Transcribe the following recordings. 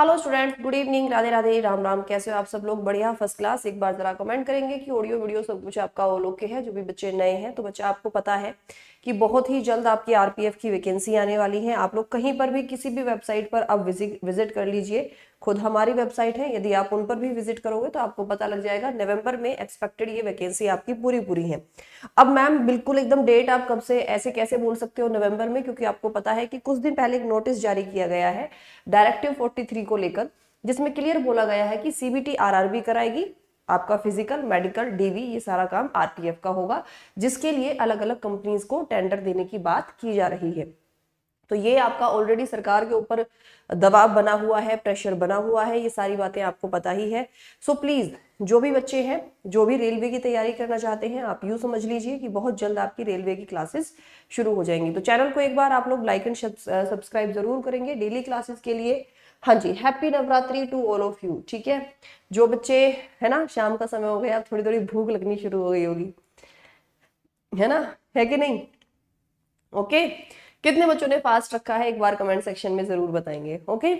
Hello student good evening Radhe Radhe Ram Ram कैसे हो आप सब लोग बढ़िया फर्स्ट क्लास एक बार जरा कमेंट करेंगे कि ऑडियो वीडियो सब कुछ आपका ओलोके है जो भी बच्चे नए हैं तो बच्चा आपको पता है कि बहुत ही जल्द आपकी आरपीएफ की वैकेंसी आने वाली है आप लोग कहीं पर भी किसी भी वेबसाइट पर आप विजिट विजिट कर लीजिए खुद हमारी वेबसाइट है यदि आप उन पर भी विजिट करोगे तो आपको पता लग जाएगा नवंबर में एक्सपेक्टेड ये वैकेंसी आपकी पूरी पूरी है अब मैम बिल्कुल एकदम डेट आप कब से ऐसे कैसे बोल सकते हो नवंबर में क्योंकि आपको पता है कि कुछ दिन पहले एक नोटिस जारी किया गया है डायरेक्टिव 43 को लेकर जिसमें क्लियर बोला गया है कि सीबीटी आरआरबी कराएगी आपका फिजिकल मेडिकल डीवी ये सारा काम आरपीएफ का होगा जिसके लिए अलग अलग कंपनीज को टेंडर देने की बात की जा रही है तो ये आपका ऑलरेडी सरकार के ऊपर दबाव बना हुआ है प्रेशर बना हुआ है ये सारी बातें आपको पता ही है सो so प्लीज़ जो भी बच्चे हैं जो भी रेलवे की तैयारी करना चाहते हैं आप यू समझ लीजिए कि बहुत जल्द आपकी रेलवे की क्लासेस शुरू हो जाएंगी तो चैनल को एक बार आप लोग लाइक एंड सब्सक्राइब जरूर करेंगे डेली क्लासेस के लिए हाँ जी happy Navratri to all of you ठीक है जो बच्चे है ना शाम का समय हो गया थोड़ी थोड़ी भूख लगनी शुरू हो गई होगी है ना है कि नहीं ओके कितने बच्चों ने फास्ट रखा है एक बार कमेंट सेक्शन में जरूर बताएंगे ओके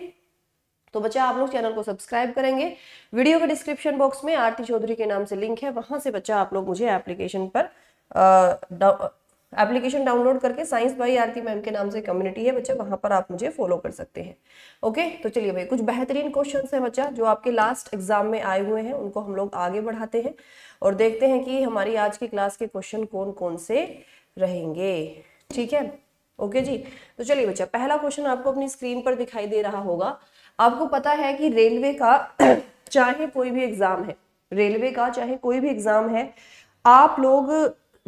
तो बच्चा आप लोग चैनल को सब्सक्राइब करेंगे वीडियो के डिस्क्रिप्शन बॉक्स में आरती चौधरी के नाम से लिंक है वहां से बच्चा आप लोग मुझे एप्लीकेशन पर आ, एप्लीकेशन डाउनलोड करके साइंस बाई आरती मैम के नाम से कम्युनिटी है बच्चा वहां पर आप मुझे फॉलो कर सकते हैं ओके तो चलिए भाई कुछ बेहतरीन क्वेश्चन है बच्चा जो आपके लास्ट एग्जाम में आए हुए हैं उनको हम लोग आगे बढ़ाते हैं और देखते हैं कि हमारी आज की क्लास के क्वेश्चन कौन कौन से रहेंगे ठीक है ओके जी तो चलिए बच्चा पहला क्वेश्चन आपको अपनी स्क्रीन पर दिखाई दे रहा होगा आपको पता है कि रेलवे का चाहे कोई भी एग्जाम है रेलवे का चाहे कोई भी एग्जाम है आप लोग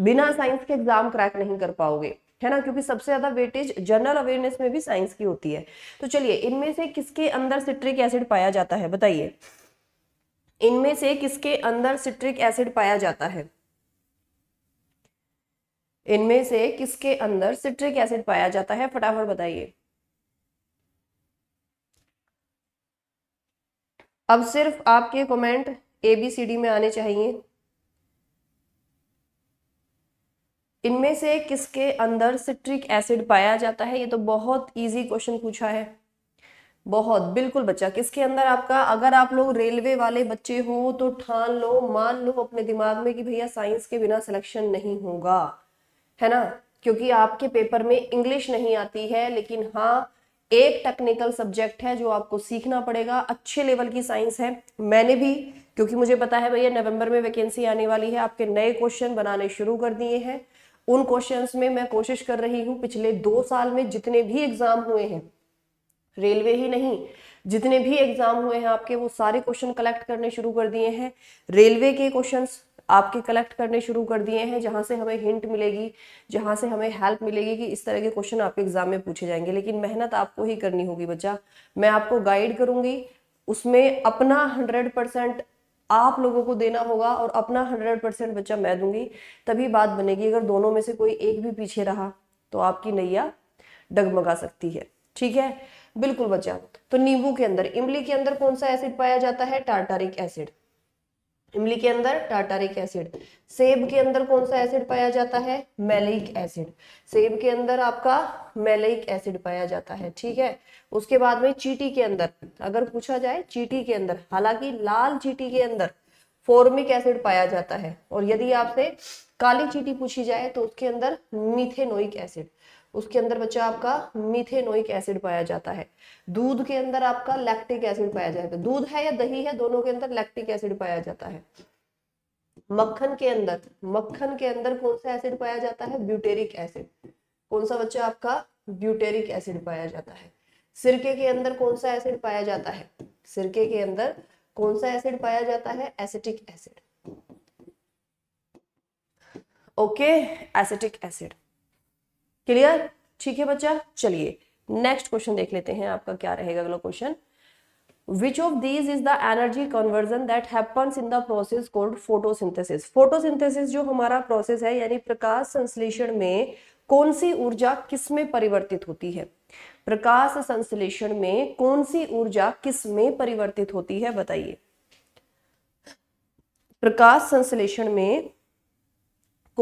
बिना साइंस के एग्जाम क्रैक नहीं कर पाओगे है ना क्योंकि सबसे ज्यादा वेटेज जनरल अवेयरनेस में भी साइंस की होती है तो चलिए इनमें से किसके अंदर सिट्रिक एसिड पाया जाता है बताइए इनमें से किसके अंदर सिट्रिक एसिड पाया जाता है इनमें से किसके अंदर सिट्रिक एसिड पाया जाता है फटाफट बताइए अब सिर्फ आपके कमेंट एबीसीडी में आने चाहिए इनमें से किसके अंदर सिट्रिक एसिड पाया जाता है ये तो बहुत इजी क्वेश्चन पूछा है बहुत बिल्कुल बच्चा किसके अंदर आपका अगर आप लोग रेलवे वाले बच्चे हो तो ठान लो मान लो अपने दिमाग में कि भैया साइंस के बिना सिलेक्शन नहीं होगा है ना क्योंकि आपके पेपर में इंग्लिश नहीं आती है लेकिन हाँ एक टेक्निकल सब्जेक्ट है जो आपको सीखना पड़ेगा अच्छे लेवल की साइंस है मैंने भी क्योंकि मुझे पता है भैया नवंबर में वैकेंसी आने वाली है आपके नए क्वेश्चन बनाने शुरू कर दिए हैं उन क्वेश्चंस में मैं कोशिश कर रही हूँ पिछले दो साल में जितने भी एग्जाम हुए हैं रेलवे ही नहीं जितने भी एग्जाम हुए हैं आपके वो सारे क्वेश्चन कलेक्ट करने शुरू कर दिए हैं रेलवे के क्वेश्चन आपके कलेक्ट करने शुरू कर दिए हैं जहाँ से हमें हिंट मिलेगी जहाँ से हमें हेल्प मिलेगी कि इस तरह के क्वेश्चन आपके एग्जाम में पूछे जाएंगे लेकिन मेहनत आपको ही करनी होगी बच्चा मैं आपको गाइड करूंगी उसमें अपना हंड्रेड परसेंट आप लोगों को देना होगा और अपना हंड्रेड परसेंट बच्चा मैं दूंगी तभी बात बनेगी अगर दोनों में से कोई एक भी पीछे रहा तो आपकी नैया डगमगा सकती है ठीक है बिल्कुल बच्चा तो नींबू के अंदर इमली के अंदर कौन सा एसिड पाया जाता है टार्टारिक एसिड इमली के अंदर टाटारिक एसिड सेब के अंदर कौन सा एसिड पाया जाता है मेलिक एसिड सेब के अंदर आपका मेलिक एसिड पाया जाता है ठीक है उसके बाद में चीटी के अंदर अगर पूछा जाए चीटी के अंदर हालांकि लाल चीटी के अंदर फॉर्मिक एसिड पाया जाता है और यदि आपसे काली चीटी पूछी जाए तो उसके अंदर मिथेनोइक एसिड उसके अंदर बच्चा आपका मिथेनोइक एसिड पाया जाता है दूध के अंदर आपका लैक्टिक एसिड पाया जाता है दूध है या दही है दोनों के अंदर लैक्टिक एसिड पाया जाता है मक्खन के अंदर मक्खन के अंदर कौन सा एसिड पाया जाता है ब्यूटेरिक एसिड कौन सा बच्चा आपका ब्यूटेरिक एसिड पाया जाता है सिरके के अंदर कौन सा एसिड पाया जाता है सिरके के अंदर कौन सा एसिड पाया जाता है acetic acid okay acetic acid clear ठीक है बच्चा चलिए नेक्स्ट क्वेश्चन देख लेते हैं आपका क्या रहेगा अगला question which of these is the energy conversion that happens in the process called photosynthesis photosynthesis जो हमारा प्रोसेस है यानी प्रकाश संश्लेषण में कौन सी ऊर्जा किसमें परिवर्तित होती है प्रकाश संश्लेषण में कौन सी ऊर्जा किसमें परिवर्तित होती है बताइए प्रकाश संश्लेषण में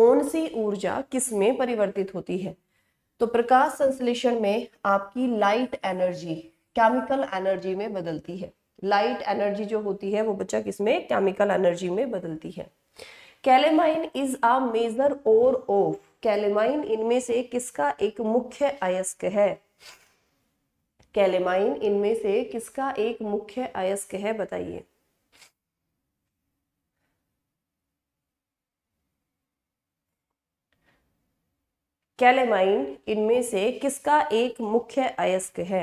कौन सी ऊर्जा किसमें परिवर्तित होती है तो प्रकाश संश्लेषण में आपकी लाइट एनर्जी केमिकल एनर्जी में बदलती है लाइट एनर्जी जो होती है वो बच्चा किसमें केमिकल एनर्जी में बदलती है calamine is a major ore of calamine इनमें से किसका एक मुख्य अयस्क है कैलेमाइन इनमें से किसका एक मुख्य अयस्क है बताइए कैलेमाइन इनमें से किसका एक मुख्य अयस्क है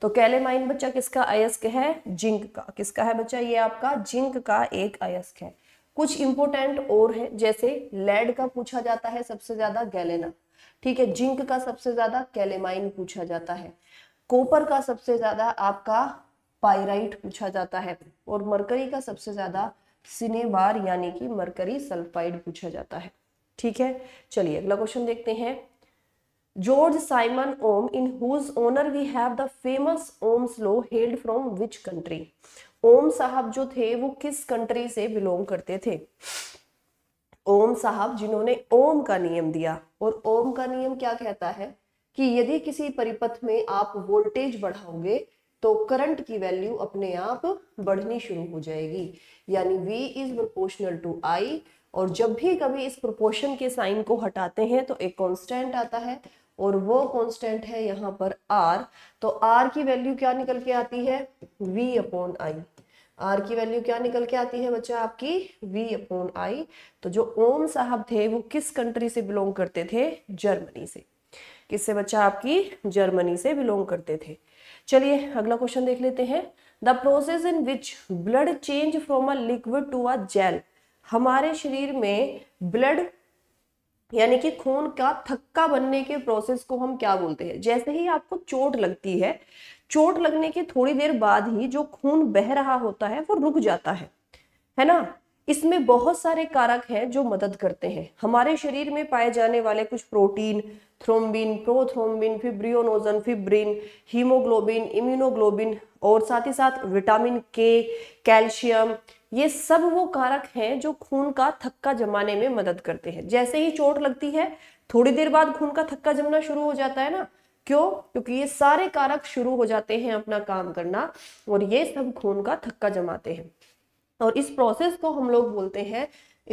तो कैलेमाइन बच्चा किसका अयस्क है जिंक का किसका है बच्चा ये आपका जिंक का एक अयस्क है कुछ इंपोर्टेंट और है जैसे लेड का पूछा जाता है सबसे ज्यादा गैलेना ठीक है जिंक का सबसे ज्यादा कैलेमाइन पूछा जाता है कोपर का सबसे ज्यादा आपका पायराइट पूछा जाता है और मरकरी का सबसे ज्यादा सिनेबार यानी कि मरकरी सल्फाइड पूछा जाता है ठीक है चलिए अगला क्वेश्चन देखते हैं George Simon Ohm in whose honour we have the famous Ohm's law held from which country Ohm साहब जो थे वो किस कंट्री से बिलोंग करते थे ओम साहब जिन्होंने ओम का नियम दिया और ओम का नियम क्या कहता है कि यदि किसी परिपथ में आप वोल्टेज बढ़ाओगे तो करंट की वैल्यू अपने आप बढ़नी शुरू हो जाएगी यानी V is proportional to I और जब भी कभी इस प्रोपोर्शन के साइन को हटाते हैं तो एक कांस्टेंट आता है और वो कांस्टेंट है यहाँ पर आर तो आर की वैल्यू क्या निकल के आती है वी अपॉन आई आर की वैल्यू क्या निकल के आती है बच्चा आपकी वी अपॉन आई तो जो ओम साहब थे वो किस कंट्री से बिलोंग करते थे जर्मनी से किससे बच्चा आपकी जर्मनी से बिलोंग करते थे चलिए अगला क्वेश्चन देख लेते हैं the process in which blood change from a liquid to a gel हमारे शरीर में ब्लड यानी कि खून का थक्का बनने के प्रोसेस को हम क्या बोलते हैं जैसे ही आपको चोट लगती है चोट लगने के थोड़ी देर बाद ही जो खून बह रहा होता है वो रुक जाता है है ना इसमें बहुत सारे कारक हैं जो मदद करते हैं हमारे शरीर में पाए जाने वाले कुछ protein thrombin prothrombin fibrinogen fibrin haemoglobin immunoglobin और साथ ही साथ विटामिन के कैल्शियम ये सब वो कारक हैं जो खून का थक्का जमाने में मदद करते हैं जैसे ही चोट लगती है थोड़ी देर बाद खून का थक्का जमना शुरू हो जाता है ना क्यों क्योंकि ये सारे कारक शुरू हो जाते हैं अपना काम करना और ये सब खून का थक्का जमाते हैं और इस प्रोसेस को हम लोग बोलते हैं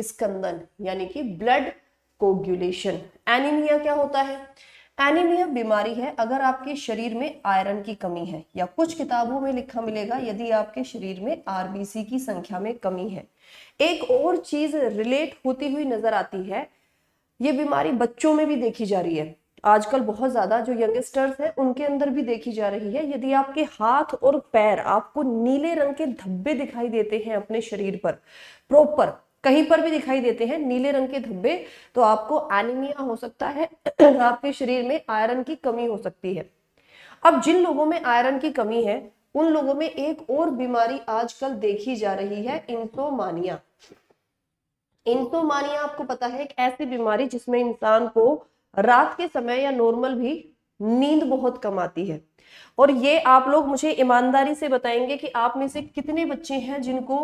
स्कंदन यानी कि ब्लड कोग्युलेशन एनीमिया क्या होता है एनीमिया बीमारी है अगर आपके शरीर में आयरन की कमी है या कुछ किताबों में लिखा मिलेगा यदि आपके शरीर में आरबीसी की संख्या में कमी है एक और चीज रिलेट होती हुई नजर आती है ये बीमारी बच्चों में भी देखी जा रही है आजकल बहुत ज्यादा जो यंगस्टर्स हैं उनके अंदर भी देखी जा रही है यदि आपके हाथ और पैर आपको नीले रंग के धब्बे दिखाई देते हैं अपने शरीर पर प्रॉपर कहीं पर भी दिखाई देते हैं नीले रंग के धब्बे तो आपको एनीमिया हो सकता है आपके शरीर में आयरन की कमी हो सकती है अब जिन लोगों में आयरन की कमी है उन लोगों में एक और बीमारी आजकल देखी जा रही है इंसोमानिया इंसोमानिया आपको पता है एक ऐसी बीमारी जिसमें इंसान को रात के समय या नॉर्मल भी नींद बहुत कम आती है और ये आप लोग मुझे ईमानदारी से बताएंगे कि आप में से कितने बच्चे हैं जिनको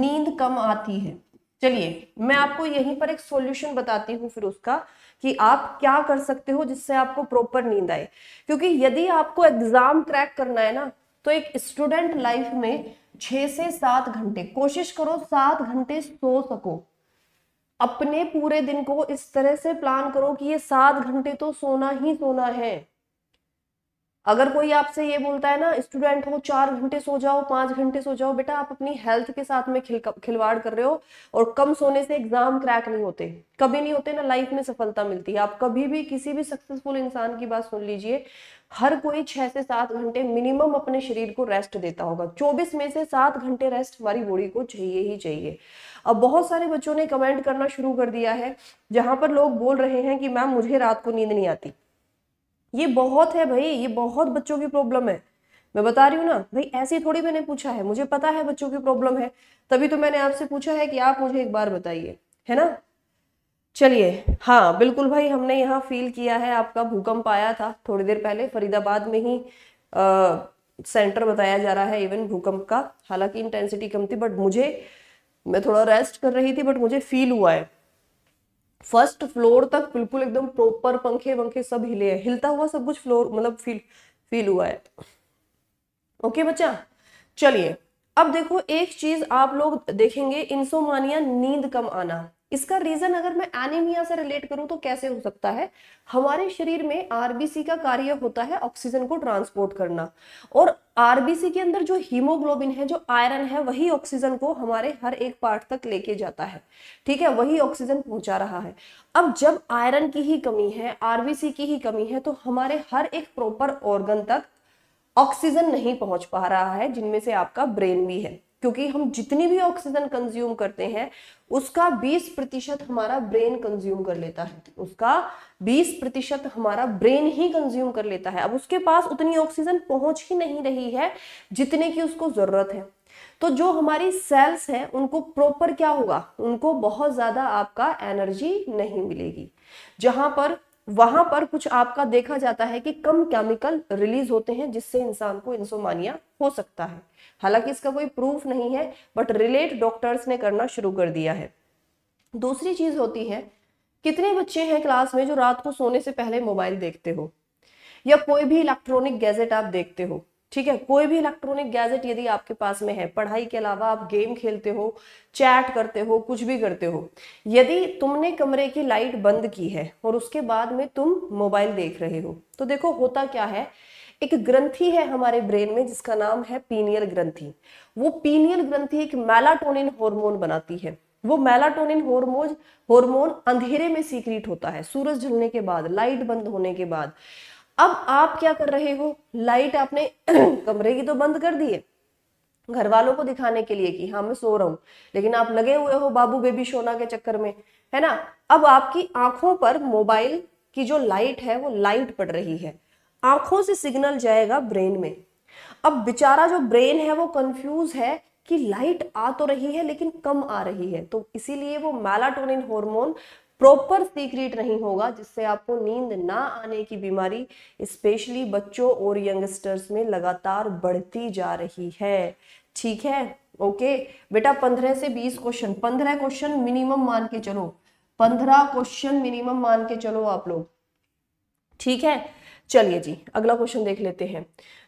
नींद कम आती है चलिए मैं आपको यहीं पर एक सॉल्यूशन बताती हूँ फिर उसका कि आप क्या कर सकते हो जिससे आपको प्रॉपर नींद आए क्योंकि यदि आपको एग्जाम क्रैक करना है ना तो एक स्टूडेंट लाइफ में छह से सात घंटे कोशिश करो सात घंटे सो सको अपने पूरे दिन को इस तरह से प्लान करो कि ये सात घंटे तो सोना ही सोना है अगर कोई आपसे ये बोलता है ना स्टूडेंट हो चार घंटे सो जाओ पांच घंटे सो जाओ बेटा आप अपनी हेल्थ के साथ में खिल खिलवाड़ कर रहे हो और कम सोने से एग्जाम क्रैक नहीं होते कभी नहीं होते ना लाइफ में सफलता मिलती है आप कभी भी किसी भी सक्सेसफुल इंसान की बात सुन लीजिए हर कोई छः से सात घंटे मिनिमम अपने शरीर को रेस्ट देता होगा चौबीस में से सात घंटे रेस्ट हमारी बॉडी को चाहिए ही चाहिए अब बहुत सारे बच्चों ने कमेंट करना शुरू कर दिया है जहाँ पर लोग बोल रहे हैं कि मैम मुझे रात को नींद नहीं आती ये बहुत है भाई ये बहुत बच्चों की प्रॉब्लम है मैं बता रही हूँ ना भाई ऐसे थोड़ी मैंने पूछा है मुझे पता है बच्चों की प्रॉब्लम है तभी तो मैंने आपसे पूछा है कि आप मुझे एक बार बताइए है ना चलिए हाँ बिल्कुल भाई हमने यहाँ फील किया है आपका भूकंप आया था थोड़ी देर पहले फरीदाबाद में ही आ, सेंटर बताया जा रहा है इवन भूकंप का हालांकि इंटेंसिटी कम थी बट मुझे मैं थोड़ा रेस्ट कर रही थी बट मुझे फील हुआ है फर्स्ट फ्लोर तक बिल्कुल एकदम प्रॉपर पंखे वंखे सब हिले हैं हिलता हुआ सब कुछ फ्लोर मतलब फील फील हुआ है ओके बच्चा चलिए अब देखो एक चीज आप लोग देखेंगे इंसोमानिया नींद कम आना इसका रीजन अगर मैं एनीमिया से रिलेट करूं तो कैसे हो सकता है हमारे शरीर में आरबीसी का कार्य होता है ऑक्सीजन को ट्रांसपोर्ट करना और आरबीसी के अंदर जो हीमोग्लोबिन है जो आयरन है वही ऑक्सीजन को हमारे हर एक पार्ट तक लेके जाता है ठीक है वही ऑक्सीजन पहुंचा रहा है अब जब आयरन की ही कमी है आरबीसी की ही कमी है तो हमारे हर एक प्रॉपर ऑर्गन तक ऑक्सीजन नहीं पहुंच पा रहा है जिनमें से आपका ब्रेन भी है क्योंकि हम जितनी भी ऑक्सीजन कंज्यूम करते हैं उसका 20 प्रतिशत हमारा ब्रेन कंज्यूम कर लेता है उसका 20 प्रतिशत हमारा ब्रेन ही कंज्यूम कर लेता है अब उसके पास उतनी ऑक्सीजन पहुंच ही नहीं रही है जितने की उसको ज़रूरत है तो जो हमारी सेल्स हैं उनको प्रॉपर क्या होगा उनको बहुत ज़्यादा आपका एनर्जी नहीं मिलेगी जहां पर वहां पर कुछ आपका देखा जाता है कि कम केमिकल रिलीज होते हैं जिससे इंसान को इंसोमानिया हो सकता है हालांकि इसका कोई प्रूफ नहीं है बट रिलेट डॉक्टर्स ने करना शुरू कर दिया है दूसरी चीज होती है कितने बच्चे हैं क्लास में जो रात को सोने से पहले मोबाइल देखते हो या कोई भी इलेक्ट्रॉनिक गैजेट आप देखते हो ठीक है कोई भी इलेक्ट्रॉनिक गैजेट यदि आपके पास में है पढ़ाई के अलावा आप गेम खेलते हो चैट करते हो कुछ भी करते हो यदि तुमने कमरे की लाइट बंद की है और उसके बाद में तुम मोबाइल देख रहे हो तो देखो होता क्या है एक ग्रंथी है हमारे ब्रेन में जिसका नाम है पीनियल ग्रंथी वो पीनियल ग्रंथी एक मेलाटोनिन हॉर्मोन बनाती है वो मेलाटोनिन हॉर्मोन हार्मोन अंधेरे में सीक्रेट होता है सूरज ढलने के बाद लाइट बंद होने के बाद अब आप क्या कर रहे हो लाइट आपने कमरे की तो बंद कर दी है घर वालों को दिखाने के लिए कि हाँ मैं सो रहा हूं लेकिन आप लगे हुए हो बाबू बेबी सोना के चक्कर में है ना अब आपकी आंखों पर मोबाइल की जो लाइट है वो लाइट पड़ रही है आंखों से सिग्नल जाएगा ब्रेन में अब बेचारा जो ब्रेन है वो कंफ्यूज है कि लाइट आ तो रही है लेकिन कम आ रही है तो इसीलिए वो मैलाटोनिन हार्मोन प्रॉपर सीक्रेट नहीं होगा जिससे आपको नींद ना आने की बीमारी स्पेशली बच्चों और यंगस्टर्स में लगातार बढ़ती जा रही है ठीक है ओके बेटा पंद्रह से बीस क्वेश्चन पंद्रह क्वेश्चन मिनिमम मान के चलो पंद्रह क्वेश्चन मिनिमम मान के चलो आप लोग ठीक है चलिए जी अगला क्वेश्चन देख लेते हैं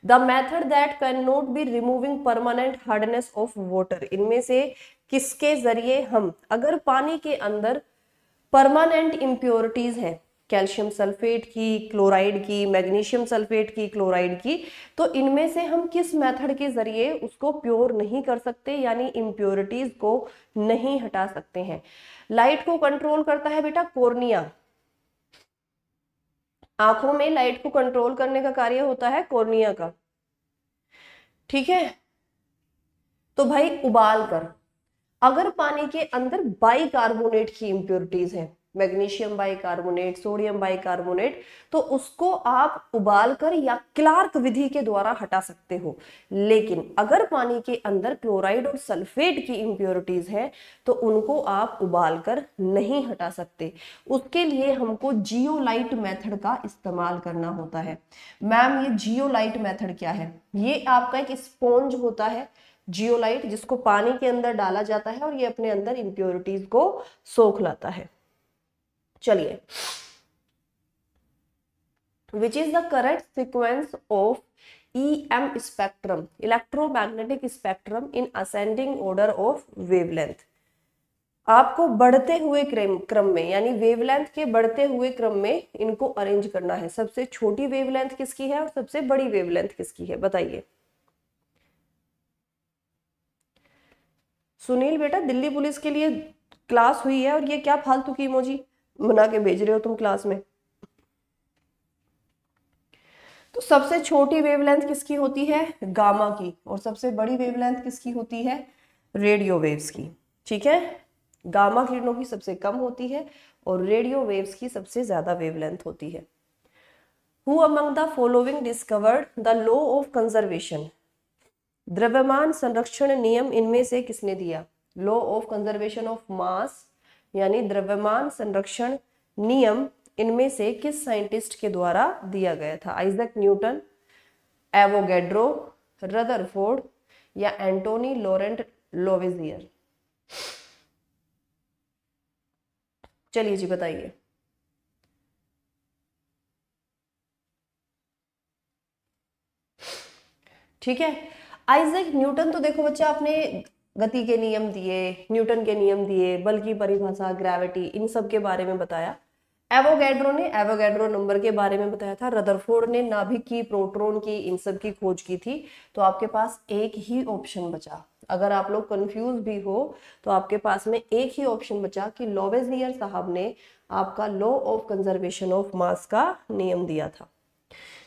the method that can not be removing permanent hardness of water इनमें से किसके जरिए हम अगर पानी के अंदर परमानेंट इम्प्योरिटीज़ हैं कैल्शियम सल्फेट की क्लोराइड की मैग्नीशियम सल्फेट की क्लोराइड की तो इनमें से हम किस मेथड के ज़रिए उसको प्योर नहीं कर सकते यानी इम्प्योरिटीज़ को नहीं हटा सकते हैं लाइट को कंट्रोल करता है बेटा कोर्निया आंखों में लाइट को कंट्रोल करने का कार्य होता है कोर्निया का ठीक है तो भाई उबाल कर अगर पानी के अंदर बाइकार्बोनेट की इंप्योरिटीज है मैग्नीशियम बाइकार्बोनेट सोडियम बाइकार्बोनेट तो उसको आप उबालकर या क्लार्क विधि के द्वारा हटा सकते हो लेकिन अगर पानी के अंदर क्लोराइड और सल्फेट की इम्प्योरिटीज है तो उनको आप उबालकर नहीं हटा सकते उसके लिए हमको जियोलाइट मेथड का इस्तेमाल करना होता है मैम ये जियोलाइट मेथड क्या है ये आपका एक स्पॉन्ज होता है जियोलाइट जिसको पानी के अंदर डाला जाता है और ये अपने अंदर इंप्योरिटीज को सोख लाता है चलिए which is the correct sequence of E M spectrum electromagnetic spectrum in ascending order of wavelength आपको बढ़ते हुए क्रम क्रम में यानी वेवलेंथ के बढ़ते हुए क्रम में इनको अरेंज करना है सबसे छोटी वेवलेंथ किसकी है और सबसे बड़ी वेवलेंथ किसकी है बताइए सुनील बेटा दिल्ली पुलिस के लिए क्लास हुई है और ये क्या फालतू की इमोजी बना के भेज रहे हो तुम क्लास में तो सबसे छोटी वेवलेंथ किसकी होती है गामा की और सबसे बड़ी वेवलेंथ किसकी होती है रेडियो वेव्स की ठीक है गामा किरणों की सबसे कम होती है और रेडियो वेव्स की सबसे ज़्यादा वेवलेंथ होती है who among the following discovered the law of conservation द्रव्यमान संरक्षण नियम इनमें से किसने दिया law of conservation of mass यानी द्रव्यमान संरक्षण नियम इनमें से किस साइंटिस्ट के द्वारा दिया गया था आइजक न्यूटन एवोगेड्रो रदरफोर्ड या एंटोनी लॉरेंट लोवेजियर चलिए जी बताइए ठीक है आइजक न्यूटन तो देखो बच्चे आपने गति के नियम दिए न्यूटन के नियम दिए बल की परिभाषा ग्रेविटी इन सब के बारे में बताया एवोगैड्रो ने एवोगैड्रो नंबर के बारे में बताया था रदरफोर्ड ने नाभिक की प्रोटोन की इन सब की खोज की थी तो आपके पास एक ही ऑप्शन बचा अगर आप लोग कंफ्यूज भी हो तो आपके पास में एक ही ऑप्शन बचा कि लॉवेजियर साहब ने आपका law of conservation of mass का नियम दिया था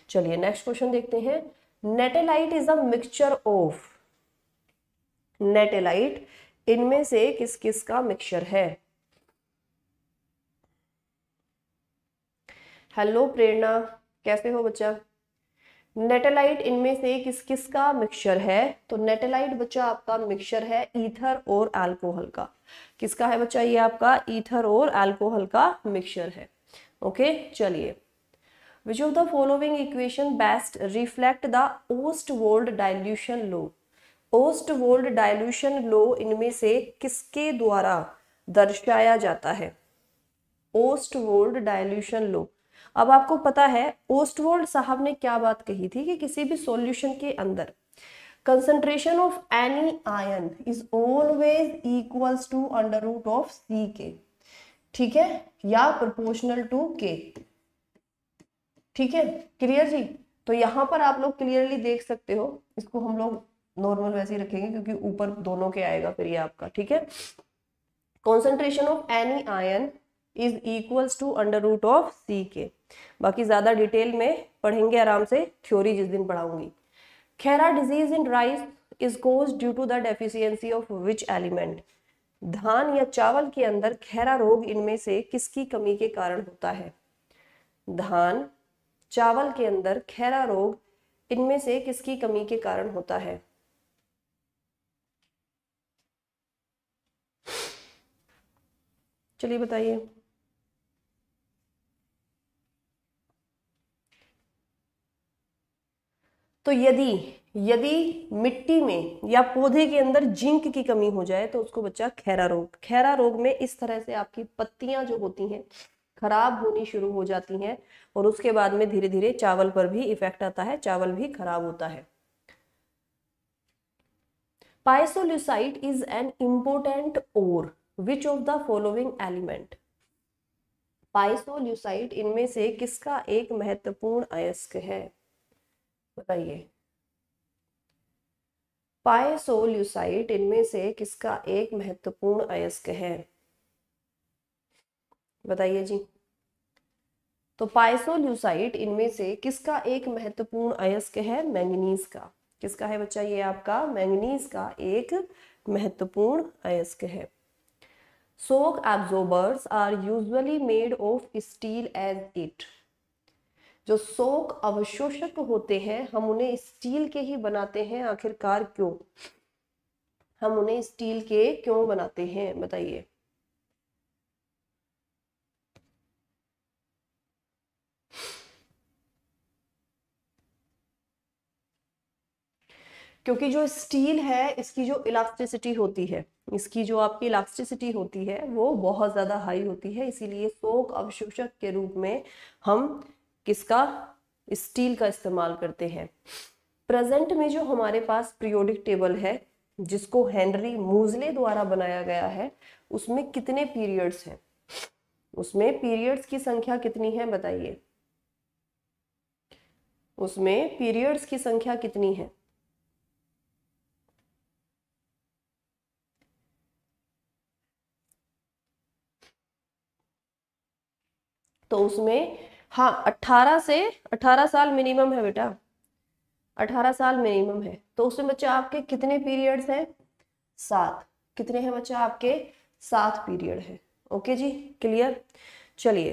चलिए नेक्स्ट क्वेश्चन देखते हैं natalite is a mixture of natalite इनमें से किस किस का मिक्सचर है हेलो प्रेरणा कैसे हो बच्चा नेटेलाइट इनमें से किस किस का मिक्सचर है तो नेटेलाइट बच्चा आपका मिक्सचर है ईथर और अल्कोहल का किसका है बच्चा ये आपका ईथर और अल्कोहल का मिक्सचर है ओके चलिए which of the of equation best reflect the Ostwald dilution law Ostwald dilution law इनमें से किसके द्वारा दर्शाया जाता है ओस्ट वोल्ड डायल्यूशन लो अब आपको पता है ओस्ट वोल्ड साहब ने क्या बात कही थी कि किसी भी सॉल्यूशन के अंदर concentration of any ion is always equals to under root of C के ठीक है या प्रोपोर्शनल टू के ठीक है क्लियर जी तो यहाँ पर आप लोग क्लियरली देख सकते हो इसको हम लोग नॉर्मल वैसे ही रखेंगे क्योंकि ऊपर दोनों के आएगा फिर ये आपका ठीक है concentration of any ion is equals to under root of C के बाकी ज़्यादा डिटेल में पढ़ेंगे आराम से थ्योरी जिस दिन पढ़ाऊंगी Khaira disease in rice is caused due to the deficiency of which element धान या चावल के अंदर खैरा रोग इनमें से किसकी कमी के कारण होता है धान चावल के अंदर खैरा रोग इनमें से किसकी कमी के कारण होता है चलिए बताइए तो यदि यदि मिट्टी में या पौधे के अंदर जिंक की कमी हो जाए तो उसको बच्चा खैरा रोग खैरा रोग में इस तरह से आपकी पत्तियां जो होती हैं खराब होनी शुरू हो जाती हैं और उसके बाद में धीरे धीरे चावल पर भी इफेक्ट आता है चावल भी खराब होता है pyrolusite is an important ore which of the following element pyrolusite इनमें से किसका एक महत्वपूर्ण अयस्क है बताइए पाइसोल्यूसाइट इनमें से किसका एक महत्वपूर्ण अयस्क है बताइए जी तो पाइसोल्यूसाइट इनमें से किसका एक महत्वपूर्ण अयस्क है मैंगनीज का किसका है बच्चा ये आपका मैंगनीज का एक महत्वपूर्ण अयस्क है shock absorbers are usually made of steel as it जो सोक अवशोषक होते हैं हम उन्हें स्टील के ही बनाते हैं आखिरकार क्यों हम उन्हें स्टील के क्यों बनाते हैं बताइए क्योंकि जो स्टील है इसकी जो इलास्टिसिटी होती है इसकी जो आपकी इलास्टिसिटी होती है वो बहुत ज़्यादा हाई होती है इसीलिए शोक अवशोषक के रूप में हम किसका स्टील का इस्तेमाल करते हैं प्रेजेंट में जो हमारे पास पीरियोडिक टेबल है जिसको हेनरी मूजले द्वारा बनाया गया है उसमें कितने पीरियड्स हैं उसमें पीरियड्स की संख्या कितनी है बताइए उसमें पीरियड्स की संख्या कितनी है तो उसमें हाँ अट्ठारह से अठारह साल मिनिमम है बेटा अठारह साल मिनिमम है तो उसमें बच्चा आपके कितने पीरियड्स हैं सात कितने हैं बच्चा आपके सात पीरियड है ओके जी क्लियर चलिए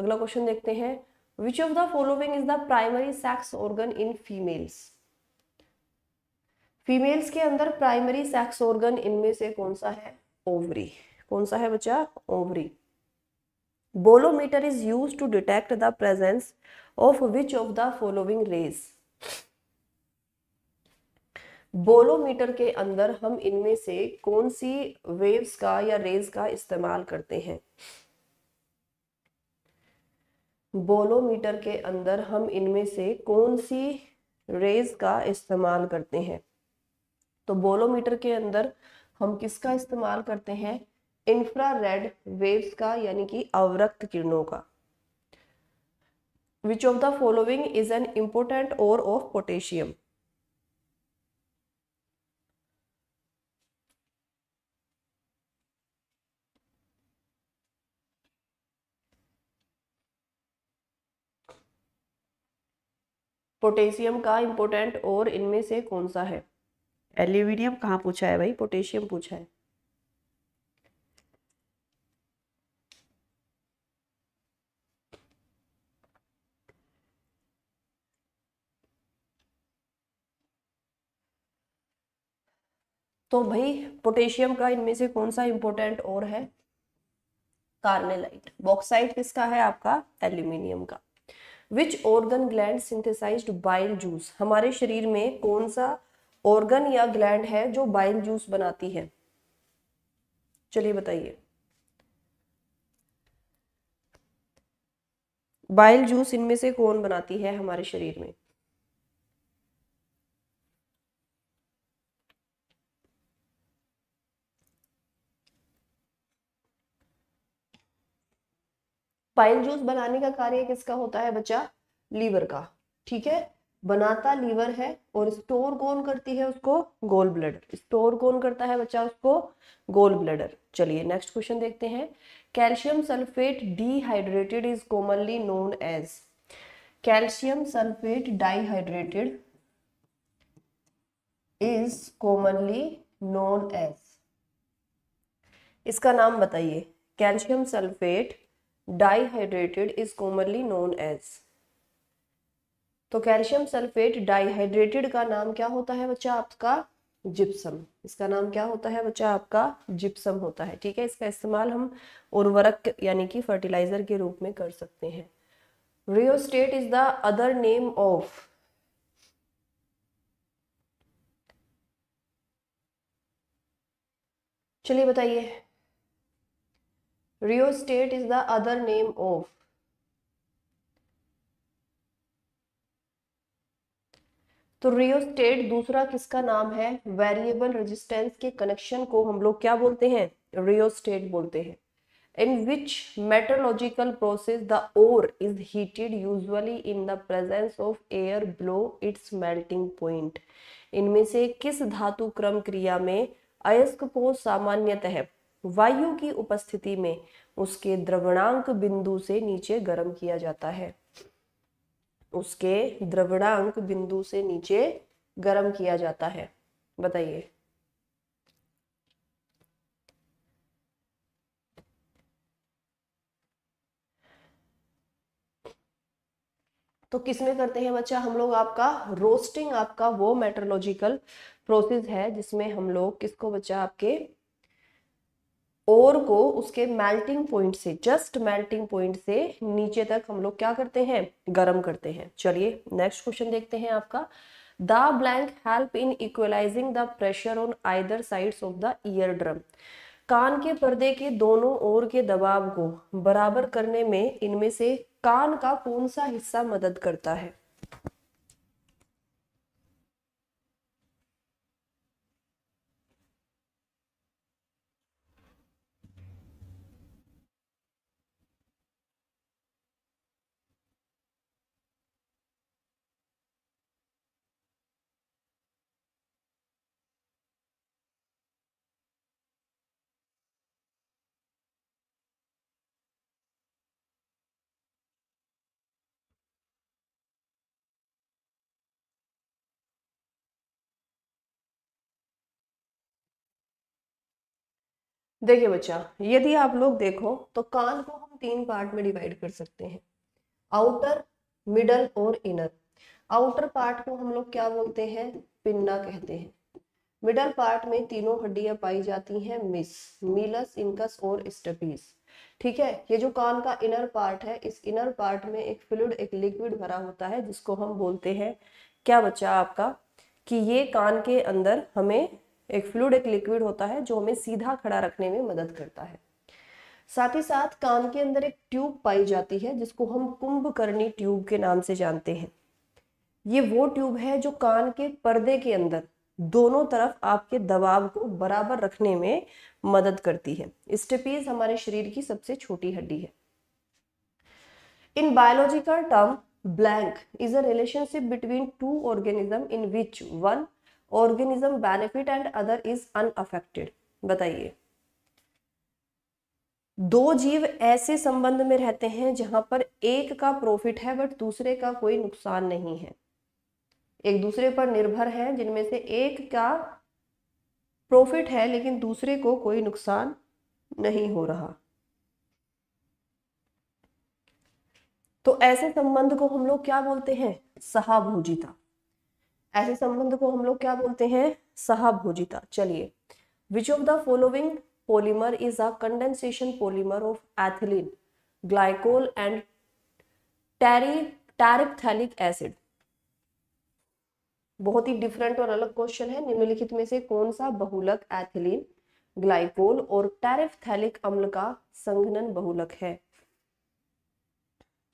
अगला क्वेश्चन देखते हैं which of the following is the primary sex organ in females females के अंदर प्राइमरी सेक्स ऑर्गन इनमें से कौन सा है ओवरी कौन सा है बच्चा ovary bolometer is use to detect the presence of which of the following rays bolometer के अंदर हम इनमें से कौन सी वेव्स का या रेज का इस्तेमाल करते हैं बोलोमीटर के अंदर हम इनमें से कौन सी रेज का इस्तेमाल करते हैं तो बोलोमीटर के अंदर हम किसका इस्तेमाल करते हैं इंफ्रारेड वेव्स का यानी कि अवरक्त किरणों का which of the following is an important ore of potassium potassium का इंपोर्टेंट और इनमें से कौन सा है एल्यूमिनियम कहाँ पूछा है भाई पोटेशियम पूछा है तो भाई पोटेशियम का इनमें से कौन सा इंपॉर्टेंट और है कार्नेलाइट बॉक्साइट किसका है आपका एल्यूमिनियम का which organ gland synthesise bile juice हमारे शरीर में कौन सा ऑर्गन या ग्लैंड है जो बाइल जूस बनाती है चलिए बताइए बाइल जूस इनमें से कौन बनाती है हमारे शरीर में पाइल जूस बनाने का कार्य किसका होता है बच्चा लीवर का ठीक है बनाता लीवर है और स्टोर कौन करती है उसको गोल ब्लडर स्टोर कौन करता है बच्चा उसको गोल ब्लडर चलिए नेक्स्ट क्वेश्चन देखते हैं calcium sulphate dehydrated is commonly known as calcium sulphate dihydrated is commonly known as इसका नाम बताइए calcium sulphate dihydrated is commonly known as तो कैल्शियम सल्फेट डाइहाइड्रेटेड का नाम क्या होता है बच्चा आपका जिप्सम इसका नाम क्या होता है बच्चा आपका जिप्सम होता है ठीक है इसका इस्तेमाल हम उर्वरक यानी कि फर्टिलाइजर के रूप में कर सकते हैं rheostat is the other name of चलिए बताइए rheostat is the other name of तो रियो स्टेट दूसरा किसका नाम है वेरिएबल रेजिस्टेंस के कनेक्शन को हम लोग क्या बोलते हैं रियो स्टेट बोलते हैं in which metallurgical process the ore is heated usually in the presence of air below its melting point इनमें से किस धातु क्रम क्रिया में अयस्क पोष सामान्यतः वायु की उपस्थिति में उसके द्रवणांक बिंदु से नीचे गर्म किया जाता है उसके द्रवणांक बिंदु से नीचे गर्म किया जाता है बताइए तो किसमें करते हैं बच्चा हम लोग आपका रोस्टिंग आपका वो मेट्रोलॉजिकल प्रोसेस है जिसमें हम लोग किसको बच्चा आपके और को उसके मेल्टिंग पॉइंट से जस्ट मेल्टिंग पॉइंट से नीचे तक हम लोग क्या करते हैं गर्म करते हैं चलिए नेक्स्ट क्वेश्चन देखते हैं आपका the blank help in equalising the pressure on either side of the eardrum कान के पर्दे के दोनों ओर के दबाव को बराबर करने में इनमें से कान का कौन सा हिस्सा मदद करता है देखिए बच्चा यदि आप लोग देखो तो कान को हम तीन पार्ट में डिवाइड कर सकते हैं आउटर मिडल और इनर आउटर पार्ट को हम लोग क्या बोलते हैं पिन्ना कहते हैं मिडल पार्ट में तीनों हड्डियां पाई जाती हैं मिस मिलस इनकस और स्टपीस ठीक है ये जो कान का इनर पार्ट है इस इनर पार्ट में एक फ्लूड एक लिक्विड भरा होता है जिसको हम बोलते हैं क्या बच्चा आपका कि ये कान के अंदर हमें एक फ्लूड एक लिक्विड होता है जो हमें सीधा खड़ा रखने में मदद करता है साथ ही साथ कान के अंदर एक ट्यूब पाई जाती है जिसको हम कुंभकर्णी ट्यूब के नाम से जानते हैं ये वो ट्यूब है जो कान के पर्दे के अंदर दोनों तरफ आपके दबाव को बराबर रखने में मदद करती है स्टेपीज हमारे शरीर की सबसे छोटी हड्डी है in biological term blank is a relationship between two organism in which one organism benefit and other is unaffected बताइए दो जीव ऐसे संबंध में रहते हैं जहां पर एक का प्रॉफिट है बट दूसरे का कोई नुकसान नहीं है एक दूसरे पर निर्भर है जिनमें से एक का प्रॉफिट है लेकिन दूसरे को कोई नुकसान नहीं हो रहा तो ऐसे संबंध को हम लोग क्या बोलते हैं सहाभूजिता ऐसे संबंध को हम लोग क्या बोलते हैं सहाभोजिता चलिए which of the following polymer is a condensation polymer of ethylene glycol and terephthalic acid बहुत ही डिफरेंट और अलग क्वेश्चन है निम्नलिखित में से कौन सा बहुलक एथिलीन ग्लाइकोल और टैरिपथैलिक अम्ल का संघनन बहुलक है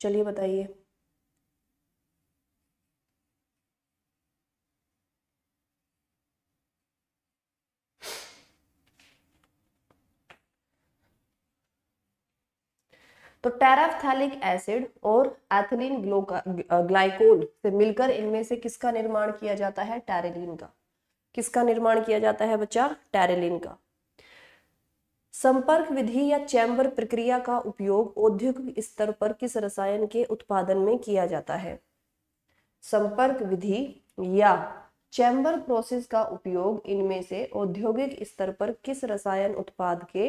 चलिए बताइए तो टेराफथैलिक एसिड और एथिलीन ग्लाइकोल uh, से मिलकर इनमें से किसका निर्माण किया जाता है टेरेलिन का किसका निर्माण किया जाता है बच्चा टेरेलिन का संपर्क विधि या चैम्बर प्रक्रिया का उपयोग औद्योगिक स्तर पर किस रसायन के उत्पादन में किया जाता है संपर्क विधि या चैम्बर प्रोसेस का उपयोग इनमें से औद्योगिक स्तर पर किस रसायन उत्पाद के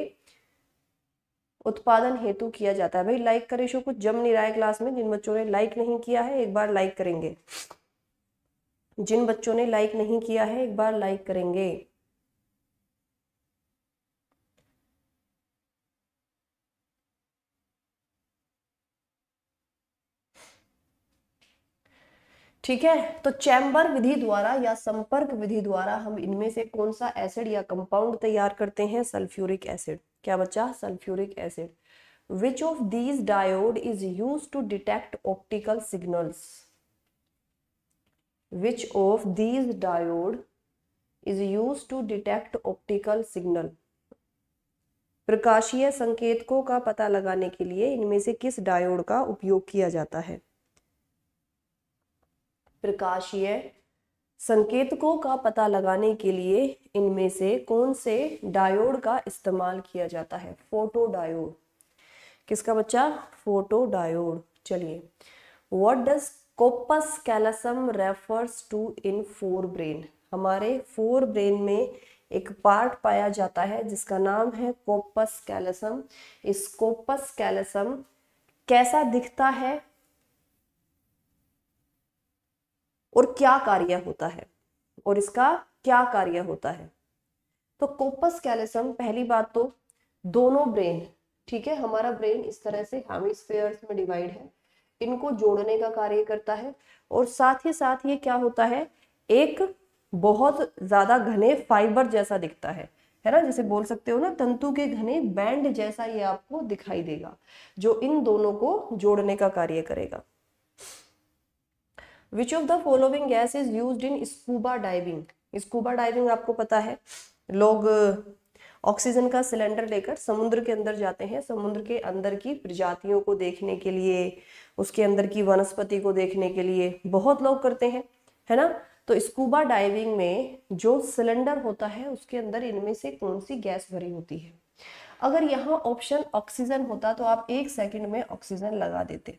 उत्पादन हेतु किया जाता है भाई लाइक करे शो कुछ जम नहीं रहा है क्लास में जिन बच्चों ने लाइक नहीं किया है एक बार लाइक करेंगे जिन बच्चों ने लाइक नहीं किया है एक बार लाइक करेंगे ठीक है तो चैम्बर विधि द्वारा या संपर्क विधि द्वारा हम इनमें से कौन सा एसिड या कंपाउंड तैयार करते हैं सल्फ्यूरिक एसिड क्या बच्चा sulphuric acid which of these diode is use to detect optical signals which of these diode is use to detect optical signal प्रकाशीय संकेतकों का पता लगाने के लिए इनमें से किस डायोड का उपयोग किया जाता है प्रकाशीय संकेतकों का पता लगाने के लिए इनमें से कौन से डायोड का इस्तेमाल किया जाता है फोटो डायोड किसका बच्चा फोटो डायोड चलिए what does corpus callosum refers to in forebrain हमारे फोर ब्रेन में एक पार्ट पाया जाता है जिसका नाम है कोपस कैलसम इस कोपस कैलसम कैसा दिखता है और क्या कार्य होता है और इसका क्या कार्य होता है तो कोपस कैलिसम पहली बात तो दोनों ब्रेन ठीक है हमारा ब्रेन इस तरह से हेमिस्फेयर्स में डिवाइड है इनको जोड़ने का कार्य करता है और साथ ही साथ ये क्या होता है एक बहुत ज्यादा घने फाइबर जैसा दिखता है है ना जैसे बोल सकते हो ना तंतु के घने बैंड जैसा ये आपको दिखाई देगा जो इन दोनों को जोड़ने का कार्य करेगा which of the following gas is use in scuba diving scuba diving आपको पता है लोग ऑक्सीजन का सिलेंडर लेकर समुद्र के अंदर जाते हैं समुद्र के अंदर की प्रजातियों को देखने के लिए उसके अंदर की वनस्पति को देखने के लिए बहुत लोग करते हैं है ना तो स्कूबा डाइविंग में जो सिलेंडर होता है उसके अंदर इनमें से कौन सी गैस भरी होती है अगर यहाँ ऑप्शन ऑक्सीजन होता तो आप एक सेकंड में ऑक्सीजन लगा देते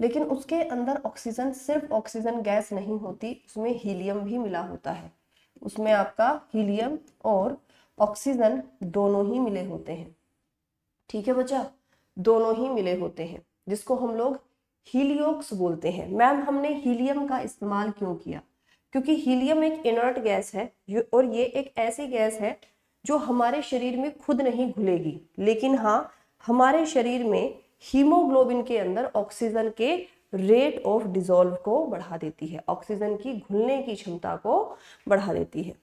लेकिन उसके अंदर ऑक्सीजन सिर्फ ऑक्सीजन गैस नहीं होती उसमें हीलियम भी मिला होता है उसमें आपका हीलियम और ऑक्सीजन दोनों ही मिले होते हैं ठीक है बच्चा दोनों ही मिले होते हैं जिसको हम लोग हीलियोक्स बोलते हैं मैम हमने हीलियम का इस्तेमाल क्यों किया क्योंकि हीलियम एक इनर्ट गैस है और ये एक ऐसी गैस है जो हमारे शरीर में खुद नहीं घुलेगी लेकिन हाँ हमारे शरीर में हीमोग्लोबिन के अंदर ऑक्सीजन के रेट ऑफ डिजोल्व को बढ़ा देती है ऑक्सीजन की घुलने की क्षमता को बढ़ा देती है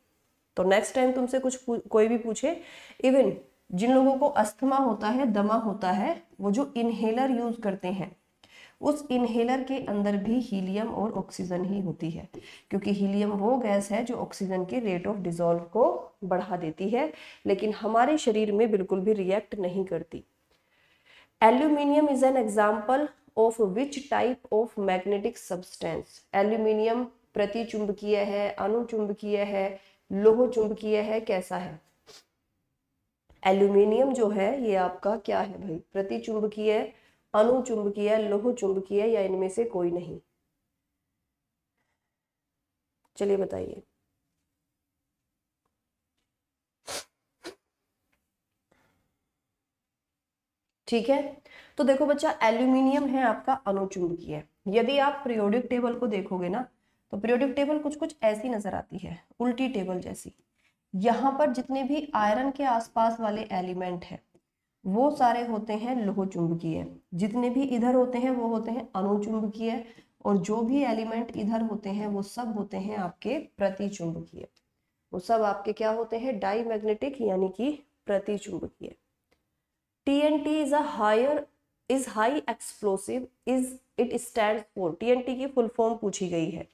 तो नेक्स्ट टाइम तुमसे कुछ कोई भी पूछे इवन जिन लोगों को अस्थमा होता है दमा होता है वो जो इनहेलर यूज करते हैं उस इनहेलर के अंदर भी हीलियम और ऑक्सीजन ही होती है क्योंकि हीलियम वो गैस है जो ऑक्सीजन के रेट ऑफ डिजोल्व को बढ़ा देती है लेकिन हमारे शरीर में बिल्कुल भी रिएक्ट नहीं करती aluminium is an example of which type of magnetic substance aluminium प्रति चुंबकीय है अनुचुंबकीय है लोह चुंबकीय है कैसा है एल्यूमिनियम जो है ये आपका क्या है भाई प्रति चुंबकीय अनुचुंबकीय लोह चुंबकीय या इनमें से कोई नहीं चलिए बताइए ठीक है तो देखो बच्चा एल्यूमिनियम है आपका अनुचुंबकीय यदि आप प्रियोडिक टेबल को देखोगे ना तो प्रियोडिक टेबल कुछ कुछ ऐसी नजर आती है उल्टी टेबल जैसी यहाँ पर जितने भी आयरन के आसपास वाले एलिमेंट है वो सारे होते हैं लोह चुंबकीय है। जितने भी इधर होते हैं वो होते हैं अनुचुंबकीय है। और जो भी एलिमेंट इधर होते हैं वो सब होते हैं आपके प्रति चुंबकीय वो सब आपके क्या होते हैं डाई मैग्नेटिक यानी कि प्रति चुंबकीय TNT is a higher is high explosive is it stands for TNT की full form पूछी गई है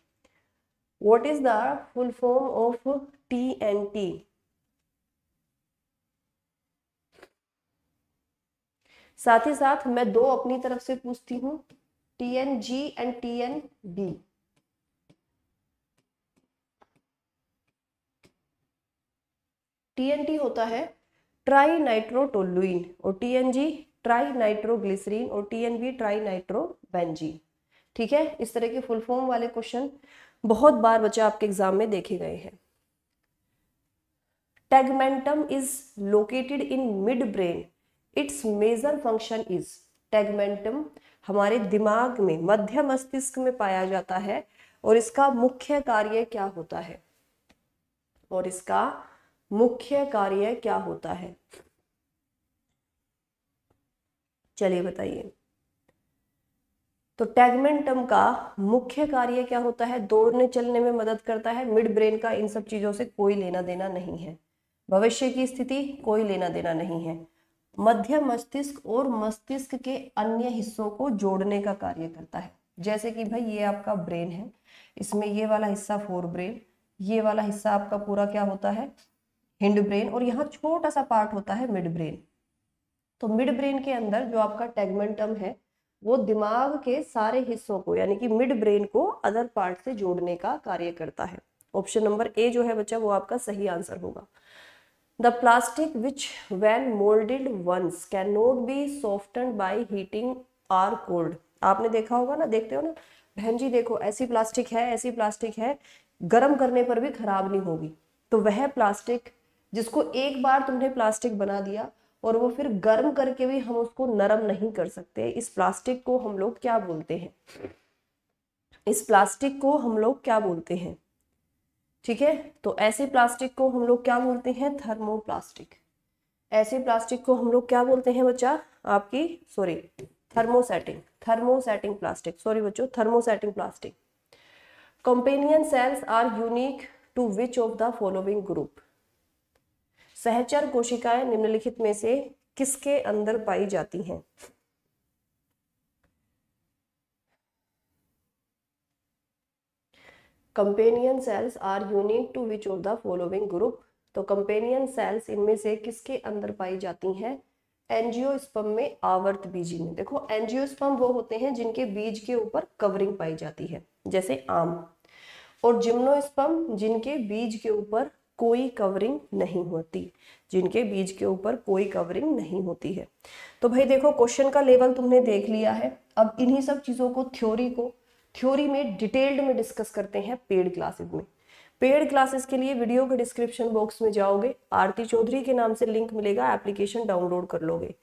What is the full form of TNT? साथ ही साथ मैं दो अपनी तरफ से पूछती हूँ T N G and T N B T N T होता है ट्राई नाइट्रोटोलुइन और जी ट्राई नाइट्रोग्लिसरीन और टीएनबी ट्राई नाइट्रोबेंजी ठीक है इस तरह के फुल फॉर्म वाले क्वेश्चन बहुत बार बच्चे आपके एग्जाम में देखे गए हैं tegmentum is located in midbrain its major function is tegmentum हमारे दिमाग में मध्य मस्तिष्क में पाया जाता है और इसका मुख्य कार्य क्या होता है और इसका मुख्य कार्य क्या होता है चलिए बताइए तो टैगमेंटम का मुख्य कार्य क्या होता है दौड़ने चलने में मदद करता है मिड ब्रेन का इन सब चीजों से कोई लेना देना नहीं है भविष्य की स्थिति कोई लेना देना नहीं है मध्य मस्तिष्क और मस्तिष्क के अन्य हिस्सों को जोड़ने का कार्य करता है जैसे कि भाई ये आपका ब्रेन है इसमें ये वाला हिस्सा फोर ब्रेन ये वाला हिस्सा आपका पूरा क्या होता है हिंड ब्रेन और यहाँ छोटा सा पार्ट होता है मिड ब्रेन तो मिड ब्रेन के अंदर जो आपका टेगमेंटम है वो दिमाग के सारे हिस्सों को यानी कि मिड ब्रेन को अदर पार्ट से जोड़ने का कार्य करता है ऑप्शन नंबर ए जो है बच्चा वो आपका सही आंसर होगा the plastic which when moulded once can not be soften by heating are called आपने देखा होगा ना देखते हो ना बहन जी देखो ऐसी प्लास्टिक है ऐसी प्लास्टिक है गर्म करने पर भी खराब नहीं होगी तो वह प्लास्टिक जिसको एक बार तुमने प्लास्टिक बना दिया और वो फिर गर्म करके भी हम उसको नरम नहीं कर सकते इस प्लास्टिक को हम लोग क्या बोलते हैं इस प्लास्टिक को हम लोग क्या बोलते हैं ठीक है तो ऐसे प्लास्टिक को हम लोग क्या बोलते हैं थर्मोप्लास्टिक ऐसे प्लास्टिक को हम लोग क्या बोलते हैं बच्चा आपकी sorry thermosetting thermosetting plastic sorry बच्चों thermosetting plastic companion cells are unique to which of the following group सहचर कोशिकाएं निम्नलिखित में से किसके अंदर पाई जाती हैं companion cells are unique to which of the following group तो कंपेनियन सेल्स इनमें से किसके अंदर पाई जाती हैं एंजियोस्पम में आवर्त बीजी में देखो एंजियोस्पम वो होते हैं जिनके बीज के ऊपर कवरिंग पाई जाती है जैसे आम और जिम्नोस्पम जिनके बीज के ऊपर कोई कवरिंग नहीं होती जिनके बीज के ऊपर कोई कवरिंग नहीं होती है तो भाई देखो क्वेश्चन का लेवल तुमने देख लिया है अब इन्हीं सब चीज़ों को थ्योरी को थ्योरी में डिटेल्ड में डिस्कस करते हैं पेड क्लासेस में पेड क्लासेस के लिए वीडियो के डिस्क्रिप्शन बॉक्स में जाओगे आरती चौधरी के नाम से लिंक मिलेगा एप्लीकेशन डाउनलोड कर लोगे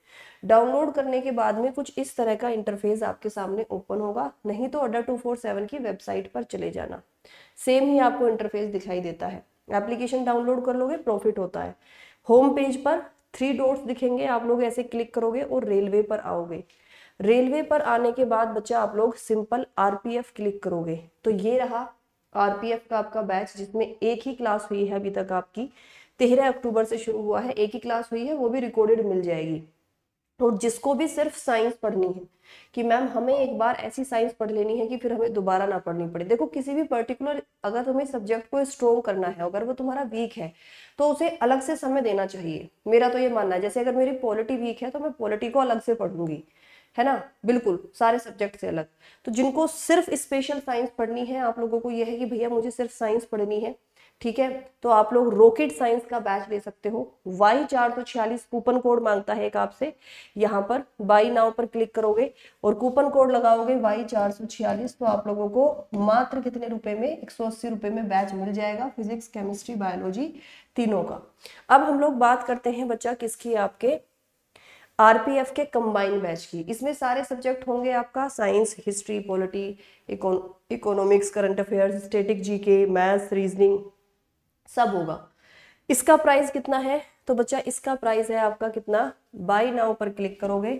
डाउनलोड करने के बाद में कुछ इस तरह का इंटरफेस आपके सामने ओपन होगा नहीं तो अड्डा टू फोर सेवन की वेबसाइट पर चले जाना सेम ही आपको इंटरफेस दिखाई देता है एप्लीकेशन डाउनलोड कर लोगे प्रॉफिट होता है होम पेज पर थ्री डोर्स दिखेंगे आप लोग ऐसे क्लिक करोगे और रेलवे पर आओगे रेलवे पर आने के बाद बच्चा आप लोग सिंपल आरपीएफ क्लिक करोगे तो ये रहा आरपीएफ का आपका बैच जिसमें एक ही क्लास हुई है अभी तक आपकी तेरह अक्टूबर से शुरू हुआ है एक ही क्लास हुई है वो भी रिकॉर्डेड मिल जाएगी और तो जिसको भी सिर्फ साइंस पढ़नी है कि मैम हमें एक बार ऐसी साइंस पढ़ लेनी है कि फिर हमें दोबारा ना पढ़नी पड़े देखो किसी भी पर्टिकुलर अगर तुम्हें सब्जेक्ट को स्ट्रोंग करना है अगर वो तुम्हारा वीक है तो उसे अलग से समय देना चाहिए मेरा तो ये मानना है जैसे अगर मेरी पॉलिटी वीक है तो मैं पॉलिटी को अलग से पढ़ूंगी है ना बिल्कुल सारे सब्जेक्ट से अलग तो जिनको सिर्फ स्पेशल साइंस पढ़नी है आप लोगों को यह है कि भैया मुझे सिर्फ साइंस पढ़नी है ठीक है तो आप लोग रॉकेट साइंस का बैच ले सकते हो वाई चार सौ छियालीस कूपन कोड मांगता है एक आपसे यहाँ पर बाई नाव पर क्लिक करोगे और कूपन कोड लगाओगे वाई चार सौ छियालीस तो आप लोगों को मात्र कितने रुपए में एक सौ अस्सी रुपए में बैच मिल जाएगा फिजिक्स केमिस्ट्री बायोलॉजी तीनों का अब हम लोग बात करते हैं बच्चा किसकी आपके आरपीएफ के कंबाइन बैच की इसमें सारे सब्जेक्ट होंगे आपका science history polity economics current affairs static GK maths reasoning सब होगा इसका प्राइस कितना है तो बच्चा इसका प्राइस है आपका कितना बाई नाउ पर क्लिक करोगे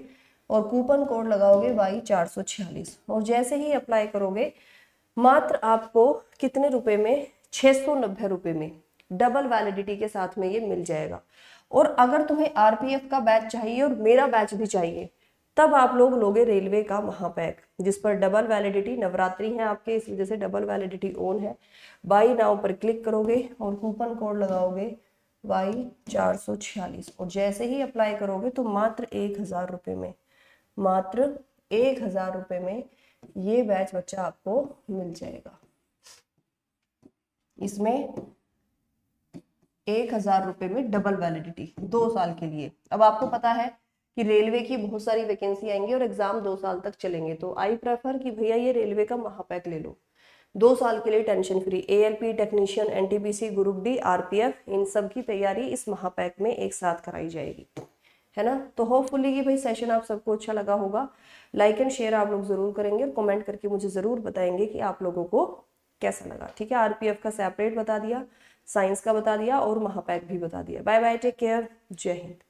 और कूपन कोड लगाओगे बाई चार सौ छियालीस और जैसे ही अप्लाई करोगे मात्र आपको कितने रुपए में छः सौ नब्बे रुपये में डबल वैलिडिटी के साथ में ये मिल जाएगा और अगर तुम्हें आरपीएफ का बैच चाहिए और मेरा बैच भी चाहिए तब आप लोग लोगे रेलवे का महापैक जिस पर डबल वैलिडिटी नवरात्रि है आपके इस वजह से डबल वैलिडिटी ऑन है बाई नाउ पर क्लिक करोगे और कूपन कोड लगाओगे वाई चार सौ छियालीस और जैसे ही अप्लाई करोगे तो मात्र एक हज़ार रुपये में मात्र एक हज़ार रुपये में ये बैच बच्चा आपको मिल जाएगा इसमें एक हज़ार रुपये में डबल वैलिडिटी दो साल के लिए अब आपको पता है कि रेलवे की बहुत सारी वैकेंसी आएंगी और एग्जाम दो साल तक चलेंगे तो आई प्रेफर कि भैया ये रेलवे का महापैक ले लो दो साल के लिए tension free ALP technician NTPC group D F इन सब की तैयारी इस महापैक में एक साथ कराई जाएगी है ना तो होपफुली कि भाई सेशन आप सबको अच्छा लगा होगा लाइक एंड शेयर आप लोग ज़रूर करेंगे और कमेंट करके मुझे ज़रूर बताएंगे कि आप लोगों को कैसा लगा ठीक है आरपीएफ का सेपरेट बता दिया साइंस का बता दिया और महापैक भी बता दिया बाय बाय टेक केयर जय हिंद